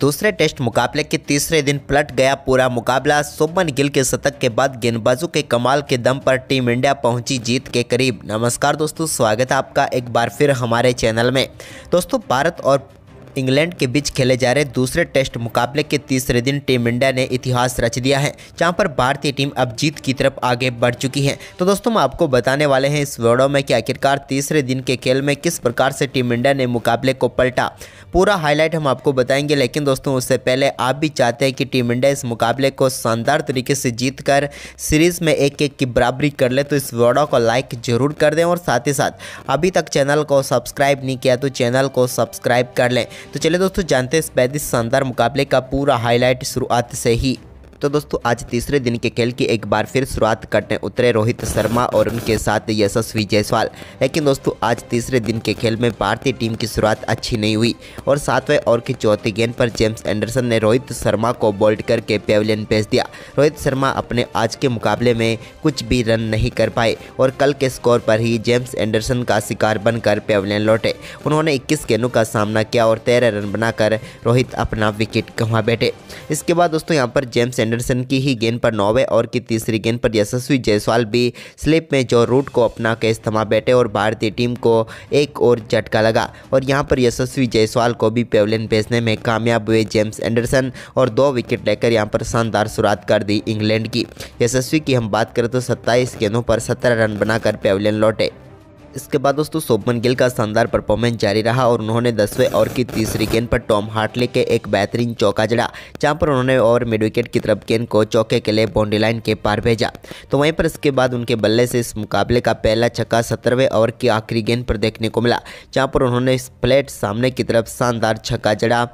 दूसरे टेस्ट मुकाबले के तीसरे दिन पलट गया पूरा मुकाबला सुबमन गिल के शतक के बाद गेंदबाजों के कमाल के दम पर टीम इंडिया पहुंची जीत के करीब नमस्कार दोस्तों स्वागत है आपका एक बार फिर हमारे चैनल में दोस्तों भारत और इंग्लैंड के बीच खेले जा रहे दूसरे टेस्ट मुकाबले के तीसरे दिन टीम इंडिया ने इतिहास रच दिया है जहां पर भारतीय टीम अब जीत की तरफ आगे बढ़ चुकी है तो दोस्तों हम आपको बताने वाले हैं इस वीडियो में कि आखिरकार तीसरे दिन के खेल में किस प्रकार से टीम इंडिया ने मुकाबले को पलटा पूरा हाईलाइट हम आपको बताएंगे लेकिन दोस्तों उससे पहले आप भी चाहते हैं कि टीम इंडिया इस मुकाबले को शानदार तरीके से जीत कर सीरीज़ में एक एक की बराबरी कर ले तो इस वीडियो को लाइक जरूर कर दें और साथ ही साथ अभी तक चैनल को सब्सक्राइब नहीं किया तो चैनल को सब्सक्राइब कर लें तो चलिए दोस्तों जानते हैं इस पैदिस शानदार मुकाबले का पूरा हाईलाइट शुरुआत से ही तो दोस्तों आज तीसरे दिन के खेल की एक बार फिर शुरुआत करने उतरे रोहित शर्मा और उनके साथ यशस्वी जायसवाल लेकिन दोस्तों आज तीसरे दिन के खेल में भारतीय टीम की शुरुआत अच्छी नहीं हुई और सातवें ओवर की चौथी गेंद पर जेम्स एंडरसन ने रोहित शर्मा को बोल्ड करके पेवलियन भेज दिया रोहित शर्मा अपने आज के मुकाबले में कुछ भी रन नहीं कर पाए और कल के स्कोर पर ही जेम्स एंडरसन का शिकार बनकर पेवलियन लौटे उन्होंने इक्कीस गेंदों का सामना किया और तेरह रन बनाकर रोहित अपना विकेट गंवा बैठे इसके बाद दोस्तों यहाँ पर जेम्स एंडरसन की ही गेंद पर नौवे और की तीसरी गेंद पर यशस्वी जायसवाल भी स्लिप में जो रूट को अपना कैच थमा बैठे और भारतीय टीम को एक और झटका लगा और यहाँ पर यशस्वी जायसवाल को भी पेवलियन भेजने में कामयाब हुए जेम्स एंडरसन और दो विकेट लेकर यहाँ पर शानदार शुरुआत कर दी इंग्लैंड की यशस्वी की हम बात करें तो सत्ताईस गेंदों पर सत्रह रन बनाकर पेवलियन लौटे इसके बाद दोस्तों शोभमन गिल का शानदार परफॉर्मेंस जारी रहा और उन्होंने दसवें ओवर की तीसरी गेंद पर टॉम हार्टले के एक बेहतरीन चौका जड़ा जहां पर उन्होंने ओवर मिड विकेट की तरफ गेंद को चौके के लिए बाउंड्री लाइन के पार भेजा तो वहीं पर इसके बाद उनके बल्ले से इस मुकाबले का पहला छक्का सत्रहवें ओवर की आखिरी गेंद पर देखने को मिला जहाँ पर उन्होंने प्लेट सामने की तरफ शानदार छक्का जड़ा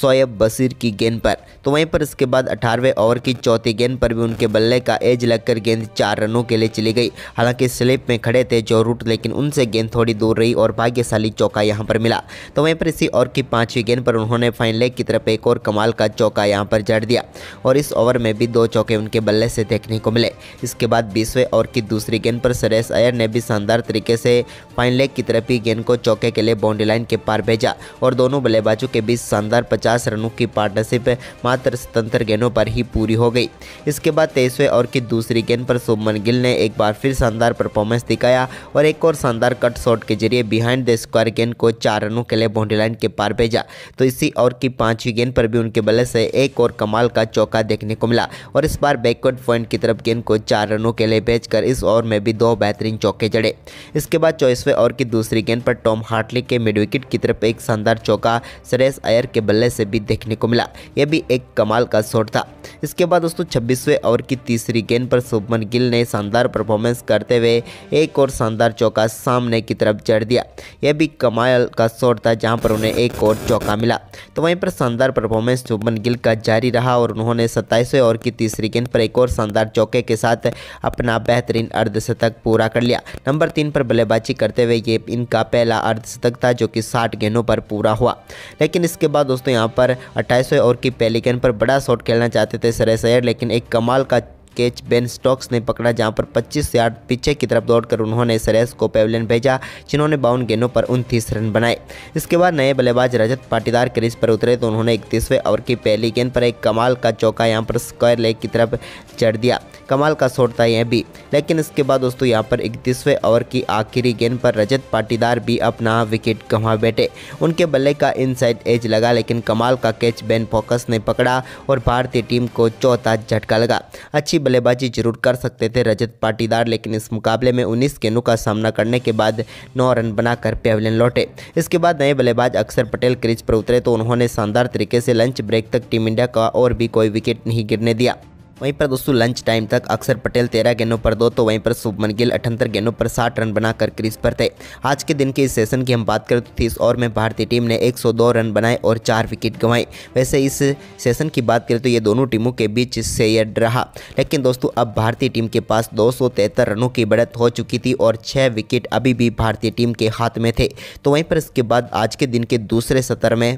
शोएब बशीर की गेंद पर तो वहीं पर इसके बाद अठारहवें ओवर की चौथी गेंद पर भी उनके बल्ले का एज लगकर गेंद चार रनों के लिए चली गई हालांकि स्लिप में खड़े थे जो रूट लेकिन उनसे गेंद थोड़ी दूर रही और भाग्यशाली चौका यहाँ पर मिला तो वहीं पर इसी ओवर की पाँचवीं गेंद पर उन्होंने फाइन लेग की तरफ एक और कमाल का चौका यहाँ पर जड़ दिया और इस ओवर में भी दो चौके उनके बल्ले से देखने को मिले इसके बाद बीसवें ओवर की दूसरी गेंद पर सुरेश अयर ने भी शानदार तरीके से फाइन लेग की तरफ ही गेंद को चौके के लिए बाउंड्री लाइन के पार भेजा और दोनों बल्लेबाजों के बीच शानदार पचास रनों की पार्टनरशिप मात्र स्वतंत्र गेंदों पर ही पूरी हो गई इसके बाद तेईसवें ओवर की दूसरी गेंद पर शुभमन गिल ने एक बार फिर शानदार परफॉर्मेंस दिखाया और एक और शानदार शानदार कट शॉट के जरिए बिहाइंड द स्क्वायर गेंद को चार रनों के लिए बाउंड्री लाइन के पार भेजा तो इसी और की पांचवी गेंद पर भी उनके बल्ले से एक और कमाल का चौका देखने को मिला और इस बार बैकवर्ड पॉइंट की तरफ गेंद को चार रनों के लिए भेजकर इस ओवर में भी दो बेहतरीन चौके जड़े इसके बाद चौबीसवें ओवर की दूसरी गेंद पर टॉम हार्टली के मिड विकेट की तरफ एक शानदार चौका सुरेश अयर के बल्ले से भी देखने को मिला यह भी एक कमाल का शॉट था इसके बाद दोस्तों छब्बीसवें ओवर की तीसरी गेंद पर शुभमन गिल ने शानदार परफॉर्मेंस करते हुए एक और शानदार चौका सामने की तरफ चढ़ दिया यह भी कमाल का शॉट था जहां पर उन्हें एक और चौका मिला तो वहीं पर शानदार परफॉर्मेंस शुभमन गिल का जारी रहा और उन्होंने सत्ताईसवें ओवर की तीसरी गेंद पर एक और शानदार चौके के साथ अपना बेहतरीन अर्धशतक पूरा कर लिया नंबर तीन पर बल्लेबाजी करते हुए ये इनका पहला अर्धशतक था जो कि साठ गेंदों पर पूरा हुआ लेकिन इसके बाद दोस्तों यहाँ पर अट्ठाईसवें ओवर की पहली गेंद पर बड़ा शॉट खेलना चाहते थे सरे सैर लेकिन एक कमाल का कैच बेन स्टॉक्स ने पकड़ा जहां पर 25 यार्ड पीछे की तरफ दौड़कर उन्होंने इस रेस को पेवलियन भेजा जिन्होंने बावन गेंदों पर उनतीस रन बनाए इसके बाद नए बल्लेबाज रजत पाटीदार क्रिज पर उतरे तो उन्होंने इकतीसवें ओवर की पहली गेंद पर एक कमाल का चौका यहाँ पर स्क्वायर लेग की तरफ चढ़ दिया कमाल का शॉट था यह भी लेकिन इसके बाद दोस्तों यहाँ पर इकतीसवें ओवर की आखिरी गेंद पर रजत पाटीदार भी अपना विकेट गंवा बैठे उनके बल्ले का इनसाइड एज लगा लेकिन कमाल का कैच बेन फोकस ने पकड़ा और भारतीय टीम को चौथा झटका लगा अच्छी बल्लेबाजी जरूर कर सकते थे रजत पाटीदार लेकिन इस मुकाबले में उन्नीस गेंदों का सामना करने के बाद नौ रन बनाकर पेवलियन लौटे इसके बाद नए बल्लेबाज अक्षर पटेल क्रिज पर उतरे तो उन्होंने शानदार तरीके से लंच ब्रेक तक टीम इंडिया का और भी कोई विकेट नहीं गिरने दिया वहीं पर दोस्तों लंच टाइम तक अक्सर पटेल तेरह गेंदों पर दो तो वहीं पर शुभमन गिल अठहत्तर गेंदों पर साठ रन बनाकर क्रीज पर थे आज के दिन के इस सेशन की हम बात करें तो तीस ओवर में भारतीय टीम ने 102 रन बनाए और चार विकेट गंवाए वैसे इस सेशन की बात करें तो ये दोनों टीमों के बीच शेयर रहा लेकिन दोस्तों अब भारतीय टीम के पास दो रनों की बढ़त हो चुकी थी और छः विकेट अभी भी भारतीय टीम के हाथ में थे तो वहीं पर इसके बाद आज के दिन के दूसरे सत्र में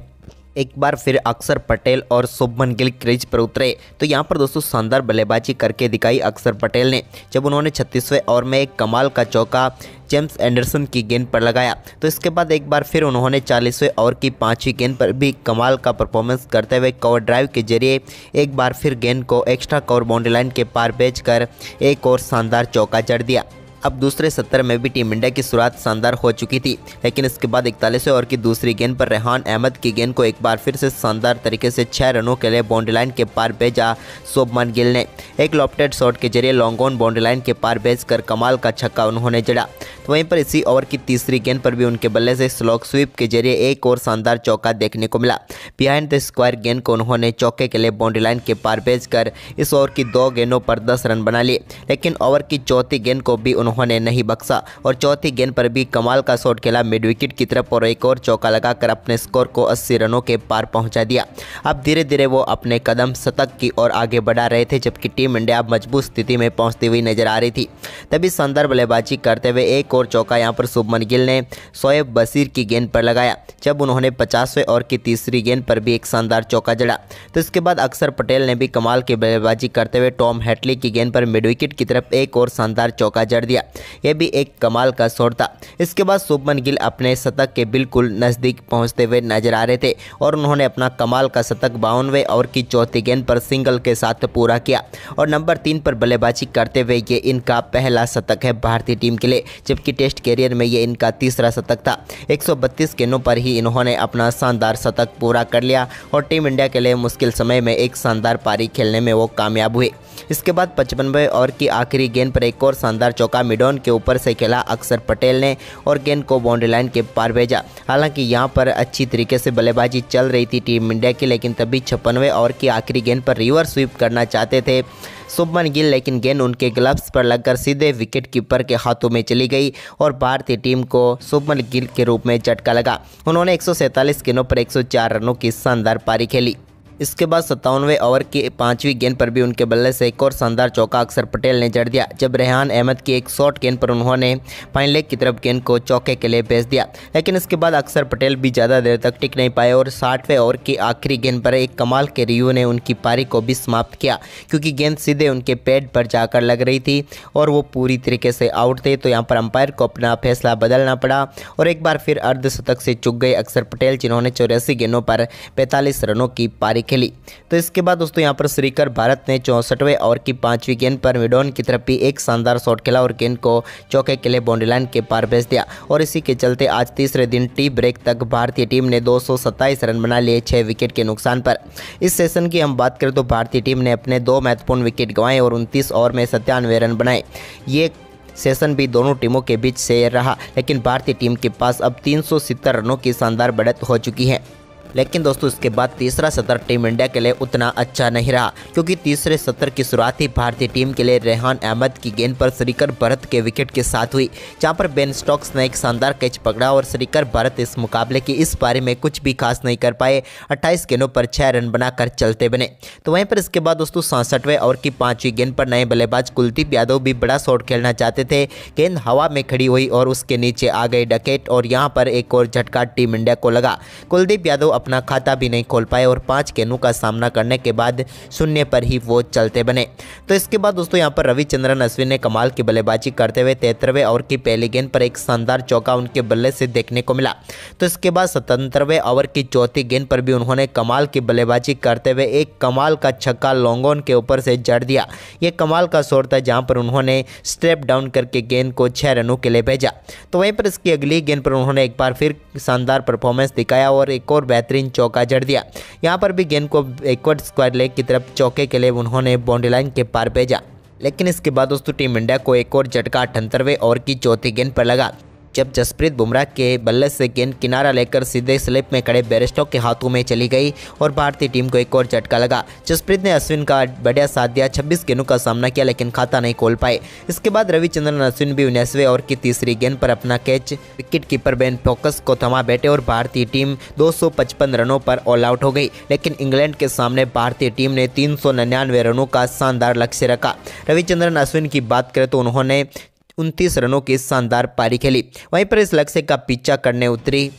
एक बार फिर अक्षर पटेल और शुभमन गिल क्रीज पर उतरे तो यहाँ पर दोस्तों शानदार बल्लेबाजी करके दिखाई अक्षर पटेल ने जब उन्होंने छत्तीसवें ओवर में एक कमाल का चौका जेम्स एंडरसन की गेंद पर लगाया तो इसके बाद एक बार फिर उन्होंने चालीसवें ओवर की पांचवी गेंद पर भी कमाल का परफॉर्मेंस करते हुए कवर ड्राइव के जरिए एक बार फिर गेंद को एक्स्ट्रा कवर बाउंड्री लाइन के पार बेच कर एक और शानदार चौका जड़ दिया अब दूसरे सत्तर में भी टीम इंडिया की शुरुआत शानदार हो चुकी थी लेकिन इसके बाद इकतालीस ओवर की दूसरी गेंद पर रेहान अहमद की गेंद को एक बार फिर से शानदार तरीके से छः रनों के लिए बाउंड्री लाइन के पार भेजा शोभमन गिल ने एक लॉपटेड शॉट के जरिए लॉन्गोन बाउंड्री लाइन के पार भेज कर कमाल का छक्का उन्होंने जड़ा तो वहीं पर इसी ओवर की तीसरी गेंद पर भी उनके बल्ले से स्लॉक स्वीप के जरिए एक और शानदार चौका देखने को मिला बिहाइंड द स्क्वायर गेंद को उन्होंने चौके के लिए बाउंड्री लाइन के पार भेज कर इस ओवर की दो गेंदों पर दस रन बना लिए लेकिन ओवर की चौथी गेंद को भी उन्होंने नहीं बक्सा और चौथी गेंद पर भी कमाल का शॉट खेला मिड विकेट की तरफ और एक और चौका लगाकर अपने स्कोर को अस्सी रनों के पार पहुँचा दिया अब धीरे धीरे वो अपने कदम शतक की ओर आगे बढ़ा रहे थे जबकि टीम इंडिया अब मजबूत स्थिति में पहुंचती हुई नजर आ रही थी तभी शानदार बल्लेबाजी करते हुए एक और चौका यहाँ पर शुभमन गिल ने सोएब बसीर की गेंद पर लगाया जब उन्होंने पचासवें ओवर की तीसरी गेंद पर भी एक शानदार चौका जड़ा तो इसके बाद अक्षर पटेल ने भी कमाल की बल्लेबाजी करते हुए टॉम हेटली की गेंद पर मिड विकेट की तरफ एक और शानदार चौका जड़ दिया दिया यह भी एक कमाल का शॉट था इसके बाद शुभमन गिल अपने शतक के बिल्कुल नज़दीक पहुंचते हुए नजर आ रहे थे और उन्होंने अपना कमाल का शतक बावनवे ओवर की चौथी गेंद पर सिंगल के साथ पूरा किया और नंबर तीन पर बल्लेबाजी करते हुए ये इनका पहला शतक है भारतीय टीम के लिए जबकि टेस्ट कैरियर में ये इनका तीसरा शतक था 132 गेंदों पर ही इन्होंने अपना शानदार शतक पूरा कर लिया और टीम इंडिया के लिए मुश्किल समय में एक शानदार पारी खेलने में वो कामयाब हुए इसके बाद पचपनवे ओवर की आखिरी गेंद पर एक और शानदार चौका मिडोन के ऊपर से खेला अक्षर पटेल ने और गेंद को बाउंड्री लाइन के पार भेजा हालांकि यहां पर अच्छी तरीके से बल्लेबाजी चल रही थी टीम इंडिया की लेकिन तभी छप्पनवे ओवर की आखिरी गेंद पर रिवर स्वीप करना चाहते थे शुभमन गिल लेकिन गेंद उनके ग्लव्स पर लगकर सीधे विकेट कीपर के हाथों में चली गई और भारतीय टीम को शुभमन गिल के रूप में झटका लगा उन्होंने 147 गेंदों पर 104 रनों की शानदार पारी खेली इसके बाद सत्तावनवे ओवर की पांचवी गेंद पर भी उनके बल्ले से एक और शानदार चौका अक्षर पटेल ने जड़ दिया जब रेहान अहमद की एक शॉर्ट गेंद पर उन्होंने फाइन लेग की तरफ गेंद को चौके के लिए भेज दिया लेकिन इसके बाद अक्सर पटेल भी ज़्यादा देर तक टिक नहीं पाए और साठवें ओवर की आखिरी गेंद पर एक कमाल के रियू ने उनकी पारी को भी समाप्त किया क्योंकि गेंद सीधे उनके पेड पर जाकर लग रही थी और वो पूरी तरीके से आउट थे तो यहाँ पर अंपायर को अपना फैसला बदलना पड़ा और एक बार फिर अर्धशतक से चुक गए अक्षर पटेल जिन्होंने चौरासी गेंदों पर पैंतालीस रनों की पारी खेली तो इसके बाद दोस्तों यहाँ पर श्रीकर भारत ने चौंसठवें ओवर की पांचवी गेंद पर मिडोन की तरफ भी एक शानदार शॉट खेला और गेंद को चौके के लिए बाउंड्रीलाइन के पार भेज दिया और इसी के चलते आज तीसरे दिन टी ब्रेक तक भारतीय टीम ने दो रन बना लिए छः विकेट के नुकसान पर इस सेशन की हम बात करें तो भारतीय टीम ने अपने दो महत्वपूर्ण विकेट गंवाए और उनतीस ओवर में सत्तानवे रन बनाए ये सेशन भी दोनों टीमों के बीच से रहा लेकिन भारतीय टीम के पास अब तीन रनों की शानदार बढ़त हो चुकी है लेकिन दोस्तों इसके बाद तीसरा सत्र टीम इंडिया के लिए उतना अच्छा नहीं रहा क्योंकि तीसरे सत्र की शुरुआत ही भारतीय टीम के लिए रेहान अहमद की गेंद पर श्रीकर भरत के विकेट के साथ हुई जहां पर बेन स्टॉक्स ने एक शानदार कैच पकड़ा और श्रीकर भरत इस मुकाबले की इस बारे में कुछ भी खास नहीं कर पाए अट्ठाईस गेंदों पर छह रन बनाकर चलते बने तो वहीं पर इसके बाद दोस्तों सड़सठवें ओवर की पांचवी गेंद पर नए बल्लेबाज कुलदीप यादव भी बड़ा शॉट खेलना चाहते थे गेंद हवा में खड़ी हुई और उसके नीचे आ गई डकेट और यहाँ पर एक और झटका टीम इंडिया को लगा कुलदीप यादव अपना खाता भी नहीं खोल पाए और पाँच गेंदों का सामना करने के बाद शून्य पर ही वो चलते बने तो इसके बाद दोस्तों यहाँ पर रविचंद्रन अश्विन ने कमाल की बल्लेबाजी करते हुए तेतरवें ओवर की पहली गेंद पर एक शानदार चौका उनके बल्ले से देखने को मिला तो इसके बाद सतहत्तरवें ओवर की चौथी गेंद पर भी उन्होंने कमाल की बल्लेबाजी करते हुए एक कमाल का छक्का लॉन्गोन के ऊपर से जड़ दिया ये कमाल का शोर था जहाँ पर उन्होंने स्टेप डाउन करके गेंद को छः रनों के लिए भेजा तो वहीं पर इसकी अगली गेंद पर उन्होंने एक बार फिर शानदार परफॉर्मेंस दिखाया और एक और बेहतर बेहतरीन चौका जड़ दिया यहाँ पर भी गेंद को एकवर्ड स्क्वायर लेग की तरफ चौके के लिए उन्होंने बाउंड्री लाइन के पार भेजा लेकिन इसके बाद दोस्तों टीम इंडिया को एक और झटका अठहत्तरवें ओवर की चौथी गेंद पर लगा जब जसप्रीत बुमराह के बल्ले से गेंद किनारा लेकर सीधे स्लिप में खड़े बेरिस्टों के हाथों में चली गई और भारतीय टीम को एक और झटका लगा जसप्रीत ने अश्विन का बढ़िया साथ दिया छब्बीस गेंदों का सामना किया लेकिन खाता नहीं खोल पाए इसके बाद रविचंद्रन अश्विन भी उन्नीसवें ओवर की तीसरी गेंद पर अपना catch wicket keeper Ben Foakes को थमा बैठे और भारतीय टीम दो रनों पर ऑल आउट हो गई लेकिन इंग्लैंड के सामने भारतीय टीम ने तीन रनों का शानदार लक्ष्य रखा रविचंद्रन अश्विन की बात करें तो उन्होंने उनतीस रनों की शानदार पारी खेली वहीं पर इस लक्ष्य का पीछा करने उतरी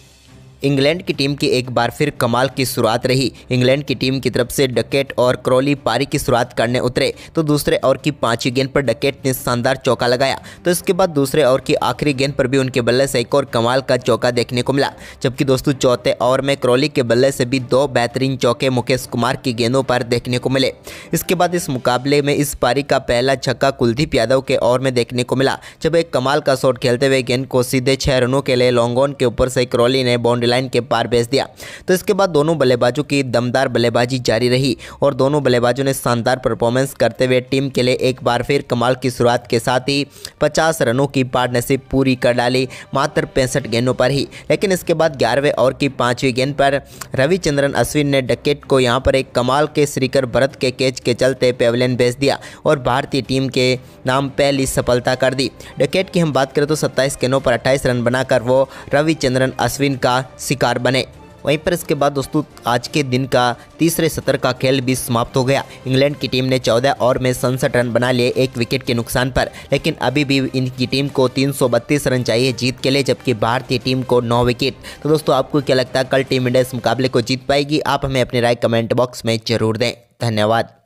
इंग्लैंड की टीम की एक बार फिर कमाल की शुरुआत रही इंग्लैंड की टीम की तरफ से डकेट और क्रॉली पारी की शुरुआत करने उतरे तो दूसरे ओवर की पांचवी गेंद पर डकेट ने शानदार चौका लगाया तो इसके बाद दूसरे ओवर की आखिरी गेंद पर भी उनके बल्ले से एक और कमाल का चौका देखने को मिला जबकि दोस्तों चौथे ओवर में क्रॉली के बल्ले से भी दो बेहतरीन चौके मुकेश कुमार की गेंदों पर देखने को मिले इसके बाद इस मुकाबले में इस पारी का पहला छक्का कुलदीप यादव के ओवर में देखने को मिला जब एक कमाल का शॉट खेलते हुए गेंद को सीधे छह रनों के लिए लॉन्गोन के ऊपर से क्रॉली ने बाउंड्री लाइन के पार भेज दिया तो इसके बाद दोनों बल्लेबाजों की दमदार बल्लेबाजी जारी रही और दोनों बल्लेबाजों ने शानदार परफॉर्मेंस करते हुए टीम के लिए एक बार फिर कमाल की शुरुआत के साथ ही पचास रनों की पार्टनरशिप पूरी कर डाली मात्र पैंसठ गेंदों पर ही लेकिन इसके बाद ग्यारहवें ओवर की पाँचवीं गेंद पर रविचंद्रन अश्विन ने डकेट को यहाँ पर एक कमाल के श्रीकर भरत के कैच के चलते पेवलियन भेज दिया और भारतीय टीम के नाम पहली सफलता कर दी डकेट की हम बात करें तो सत्ताईस गेंदों पर 28 रन बनाकर वो रविचंद्रन अश्विन का शिकार बने वहीं पर इसके बाद दोस्तों आज के दिन का तीसरे सत्र का खेल भी समाप्त हो गया इंग्लैंड की टीम ने 14 ओवर में सनसठ रन बना लिए एक विकेट के नुकसान पर लेकिन अभी भी इनकी टीम को तीन रन चाहिए जीत के लिए जबकि भारतीय टीम को नौ विकेट तो दोस्तों आपको क्या लगता है कल टीम इंडिया इस मुकाबले को जीत पाएगी आप हमें अपनी राय कमेंट बॉक्स में जरूर दें धन्यवाद